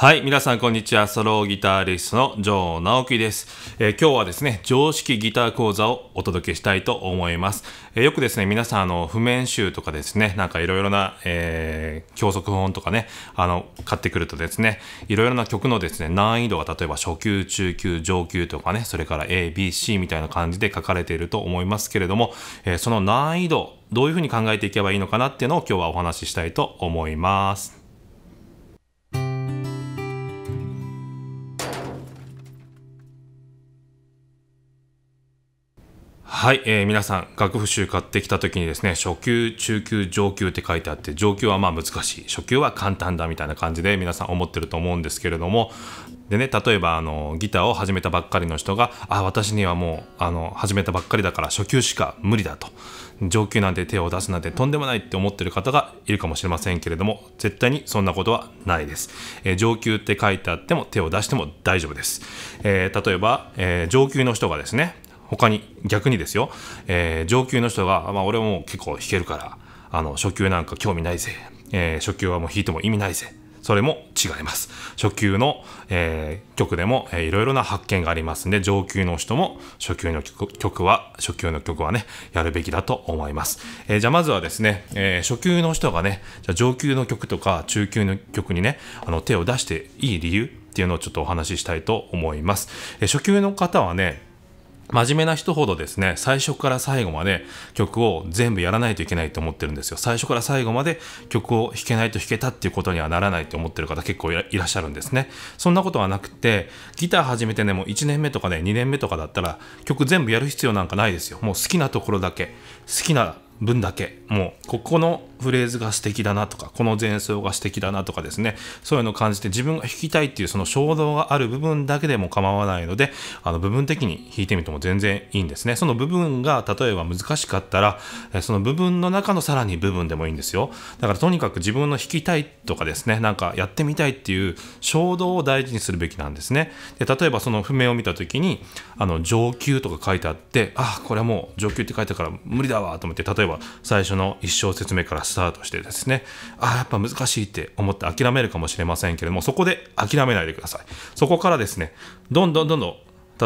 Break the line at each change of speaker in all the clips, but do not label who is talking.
はい、皆さんこんにちは。ソロギタリストのジョー直樹です、えー、今日はですね、常識ギター講座をお届けしたいと思います。えー、よくですね、皆さんあの譜面集とかですね、なんかいろいろな、えー、教則本とかね、あの買ってくるとですね、いろいろな曲のですね、難易度が例えば初級、中級、上級とかね、それから A、B、C みたいな感じで書かれていると思いますけれども、えその難易度、どういうふうに考えていけばいいのかなっていうのを今日はお話ししたいと思います。はい、えー、皆さん楽譜集買ってきた時にですね初級中級上級って書いてあって上級はまあ難しい初級は簡単だみたいな感じで皆さん思ってると思うんですけれどもでね例えばあのギターを始めたばっかりの人があ私にはもうあの始めたばっかりだから初級しか無理だと上級なんて手を出すなんてとんでもないって思ってる方がいるかもしれませんけれども絶対にそんなことはないです、えー、上級って書いてあっても手を出しても大丈夫です、えー、例えば、えー、上級の人がですね他に逆にですよ、えー、上級の人が、まあ、俺も結構弾けるからあの初級なんか興味ないぜ、えー、初級はもう弾いても意味ないぜそれも違います。初級の、えー、曲でも、えいろいろな発見がありますんで、上級の人も初級の曲は、初級の曲はね、やるべきだと思います。えー、じゃあまずはですね、えー、初級の人がね、じゃ上級の曲とか中級の曲にね、あの手を出していい理由っていうのをちょっとお話ししたいと思います。え初級の方はね、真面目な人ほどですね、最初から最後まで曲を全部やらないといけないと思ってるんですよ。最初から最後まで曲を弾けないと弾けたっていうことにはならないと思ってる方結構いらっしゃるんですね。そんなことはなくて、ギター始めてね、もう1年目とかね、2年目とかだったら曲全部やる必要なんかないですよ。もう好きなところだけ、好きな分だけもうここのフレーズが素敵だなとかこの前奏が素敵だなとかですねそういうのを感じて自分が弾きたいっていうその衝動がある部分だけでも構わないのであの部分的に弾いてみても全然いいんですねその部分が例えば難しかったらその部分の中のさらに部分でもいいんですよだからとにかく自分の弾きたいとかですねなんかやってみたいっていう衝動を大事にするべきなんですねで例えばその譜面を見た時にあの上級とか書いてあってあこれはもう上級って書いてあるから無理だわと思って例えばば最初の1生説明からスタートしてですねああやっぱ難しいって思って諦めるかもしれませんけれどもそこで諦めないでくださいそこからですねどんどんどんどん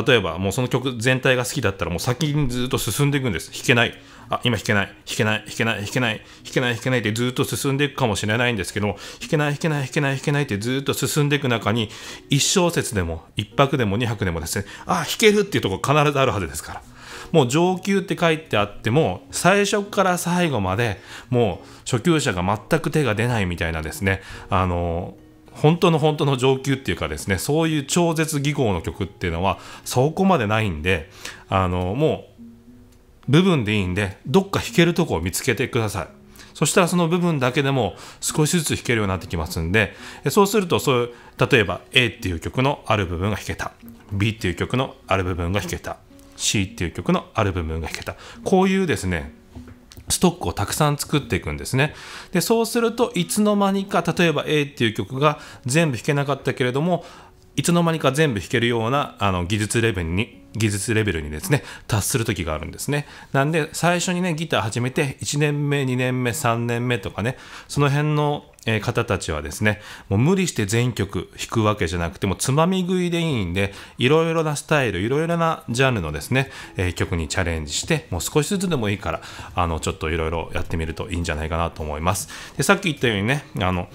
例えばもうその曲全体が好きだったらもう先にずっと進んでいくんです弾けないあ今弾けない弾けない弾けない弾けない弾けない弾けないってずっと進んでいくかもしれないんですけども弾けない弾けない弾けない弾けないってずっと進んでいく中に1小節でも1拍でも2拍でもですねあ弾けるっていうとこ必ずあるはずですからもう上級って書いてあっても最初から最後までもう初級者が全く手が出ないみたいなですねあの本当の本当の上級っていうかですねそういう超絶技巧の曲っていうのはそこまでないんであのもう部分でいいんでどっか弾けるとこを見つけてくださいそしたらその部分だけでも少しずつ弾けるようになってきますんでそうするとそういう例えば A っていう曲のある部分が弾けた B っていう曲のある部分が弾けた C っていう曲のアルバムが弾けたこういうですねストックをたくさん作っていくんですね。でそうするといつの間にか例えば A っていう曲が全部弾けなかったけれどもいつの間にか全部弾けるようなあの技術レベルに技術レベルにですね達する時があるんですねなんで最初にねギター始めて1年目2年目3年目とかねその辺の方たちはですねもう無理して全曲弾くわけじゃなくてもつまみ食いでいいんでいろいろなスタイルいろいろなジャンルのですね、曲にチャレンジしてもう少しずつでもいいからあのちょっといろいろやってみるといいんじゃないかなと思いますでさっき言ったようにねあの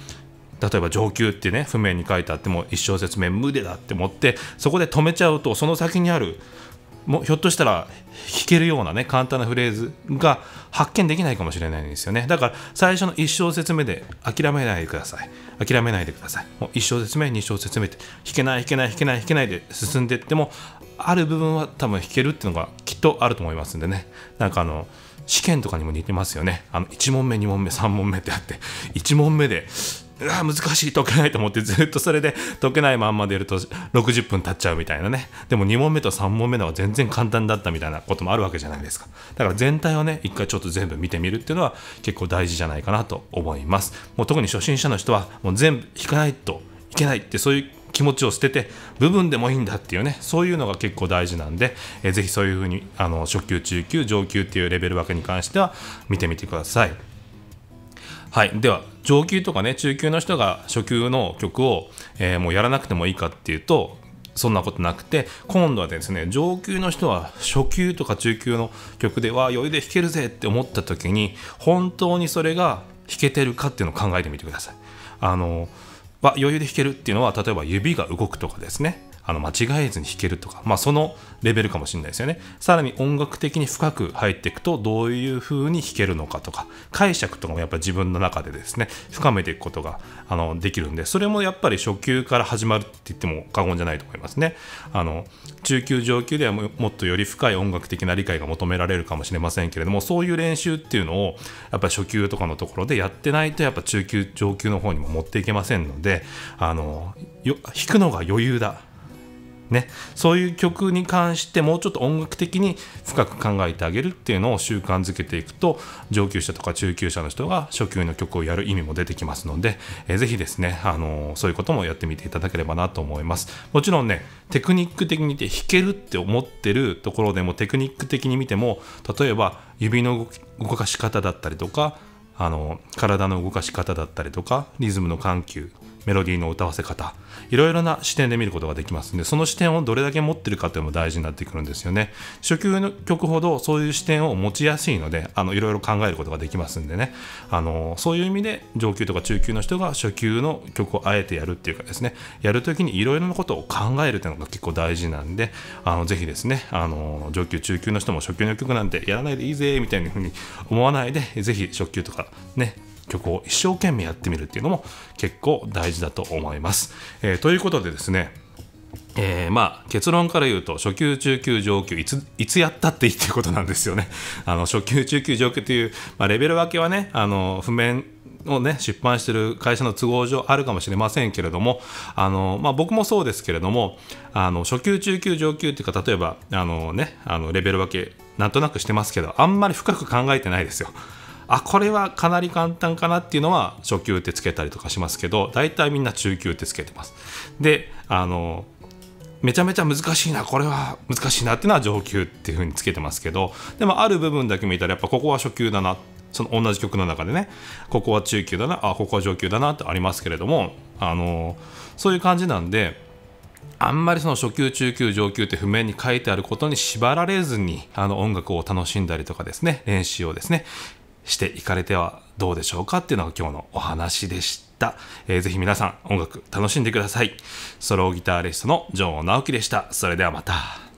例えば上級ってね譜面に書いてあっても一小節目無でだって思ってそこで止めちゃうとその先にあるもひょっとしたら弾けるようなね簡単なフレーズが発見できないかもしれないんですよねだから最初の1小節目で諦めないでください諦めないでくださいもう1小節目2小節目って弾けない弾けない弾けない弾けないで進んでいってもある部分は多分弾けるっていうのがきっとあると思いますんでねなんかあの試験とかにも似てますよねあの1問目2問目3問目ってあって1問目でうわ難しい解けないと思ってずっとそれで解けないまんまでやると60分経っちゃうみたいなねでも2問目と3問目のは全然簡単だったみたいなこともあるわけじゃないですかだから全体をね一回ちょっと全部見てみるっていうのは結構大事じゃないかなと思いますもう特に初心者の人はもう全部引かないといけないってそういう気持ちを捨てて部分でもいいんだっていうねそういうのが結構大事なんで、えー、ぜひそういうふうにあの初級中級上級っていうレベル分けに関しては見てみてくださいはいでは上級とかね中級の人が初級の曲を、えー、もうやらなくてもいいかっていうとそんなことなくて今度はですね上級の人は初級とか中級の曲では余裕で弾けるぜって思った時に本当にそれが弾けてるかっていうのを考えてみてください。あのは余裕で弾けるっていうのは例えば指が動くとかですねあの間違えずに弾けるとか、まあ、そのレベルかもしれないですよね。さらに音楽的に深く入っていくとどういう風に弾けるのかとか解釈とかもやっぱり自分の中でですね深めていくことがあのできるんでそれもやっぱり初級から始まるって言っても過言じゃないと思いますね。あの中級上級ではもっとより深い音楽的な理解が求められるかもしれませんけれどもそういう練習っていうのをやっぱり初級とかのところでやってないとやっぱ中級上級の方にも持っていけませんのであの弾くのが余裕だね、そういう曲に関してもうちょっと音楽的に深く考えてあげるっていうのを習慣づけていくと上級者とか中級者の人が初級の曲をやる意味も出てきますので、えー、ぜひですね、あのー、そういうこともやってみていただければなと思いますもちろんねテクニック的にて弾けるって思ってるところでもテクニック的に見ても例えば指の動かし方だったりとかあの体の動かし方だったりとかリズムの緩急メロディーの歌わせ方いろいろな視点で見ることができますのでその視点をどれだけ持ってるかというのも大事になってくるんですよね初級の曲ほどそういう視点を持ちやすいのであのいろいろ考えることができますんでねあのそういう意味で上級とか中級の人が初級の曲をあえてやるっていうかですねやるときにいろいろなことを考えるというのが結構大事なんであのぜひですねあの上級中級の人も初級の曲なんてやらないでいいぜみたいな風に思わないでぜひ初級とかね曲を一生懸命やってみるっていうのも結構大事だと思います。えー、ということでですねえー、まあ結論から言うと初級中級上級いついつやったっていいっていうことなんですよね。あの初級中級上級という、まあ、レベル分けはねあの譜面をね出版してる会社の都合上あるかもしれませんけれどもあの、まあ、僕もそうですけれどもあの初級中級上級っていうか例えばあの、ね、あのレベル分けなんとなくしてますけどあんまり深く考えてないですよ。あこれはかなり簡単かなっていうのは初級ってつけたりとかしますけど大体みんな中級ってつけてますであのめちゃめちゃ難しいなこれは難しいなっていうのは上級っていうふうにつけてますけどでもある部分だけ見たらやっぱここは初級だなその同じ曲の中でねここは中級だなあここは上級だなってありますけれどもあのそういう感じなんで。あんまりその初級中級上級って譜面に書いてあることに縛られずにあの音楽を楽しんだりとかですね練習をですねしていかれてはどうでしょうかっていうのが今日のお話でした。えー、ぜひ皆さん音楽楽しんでください。ソロギタリストの城直樹でした。それではまた。